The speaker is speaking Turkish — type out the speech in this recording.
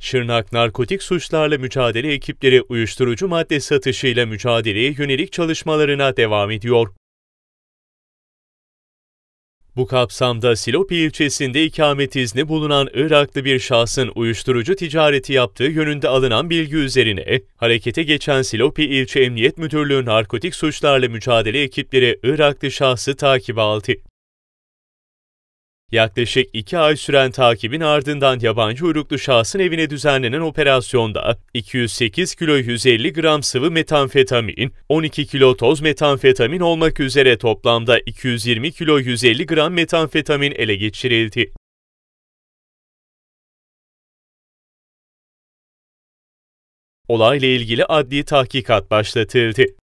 Şırnak narkotik suçlarla mücadele ekipleri uyuşturucu madde satışıyla mücadeleye yönelik çalışmalarına devam ediyor. Bu kapsamda Silopi ilçesinde ikamet izni bulunan Iraklı bir şahsın uyuşturucu ticareti yaptığı yönünde alınan bilgi üzerine harekete geçen Silopi İlçe Emniyet Müdürlüğü narkotik suçlarla mücadele ekipleri Iraklı şahsı takip aldı. Yaklaşık iki ay süren takibin ardından yabancı uyruklu şahsın evine düzenlenen operasyonda 208 kilo 150 gram sıvı metamfetamin, 12 kilo toz metamfetamin olmak üzere toplamda 220 kilo 150 gram metamfetamin ele geçirildi. Olayla ilgili adli tahkikat başlatıldı.